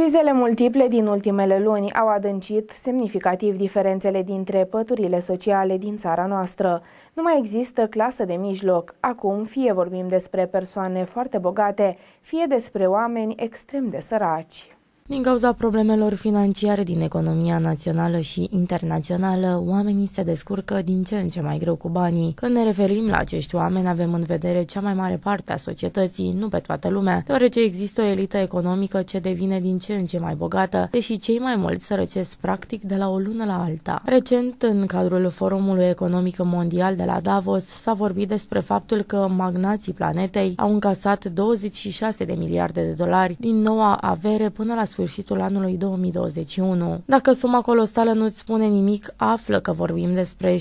Crizele multiple din ultimele luni au adâncit semnificativ diferențele dintre păturile sociale din țara noastră. Nu mai există clasă de mijloc. Acum fie vorbim despre persoane foarte bogate, fie despre oameni extrem de săraci. Din cauza problemelor financiare din economia națională și internațională, oamenii se descurcă din ce în ce mai greu cu banii. Când ne referim la acești oameni, avem în vedere cea mai mare parte a societății, nu pe toată lumea, deoarece există o elită economică ce devine din ce în ce mai bogată, deși cei mai mulți sărăcesc practic de la o lună la alta. Recent, în cadrul Forumului Economic Mondial de la Davos, s-a vorbit despre faptul că magnații planetei au încasat 26 de miliarde de dolari din noua avere până la sfârșit sfârșitul anului 2021. Dacă suma colosală nu-ți spune nimic, află că vorbim despre 63%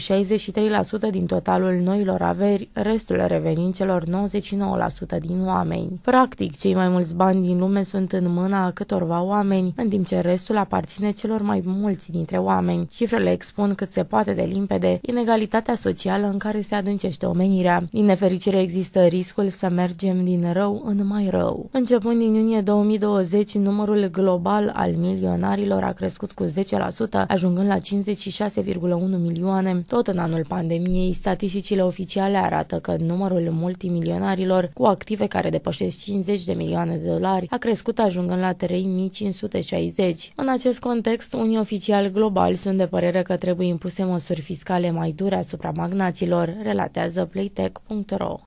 din totalul noilor averi, restul revenind celor 99% din oameni. Practic, cei mai mulți bani din lume sunt în mâna a câtorva oameni, în timp ce restul aparține celor mai mulți dintre oameni. Cifrele expun cât se poate de limpede inegalitatea socială în care se adâncește omenirea. Din nefericire există riscul să mergem din rău în mai rău. Începând din iunie 2020, numărul global al milionarilor a crescut cu 10%, ajungând la 56,1 milioane. Tot în anul pandemiei, statisticile oficiale arată că numărul multimilionarilor cu active care depășesc 50 de milioane de dolari a crescut ajungând la 3560. În acest context, unii oficiali globali sunt de părere că trebuie impuse măsuri fiscale mai dure asupra magnaților, relatează playtech.ro.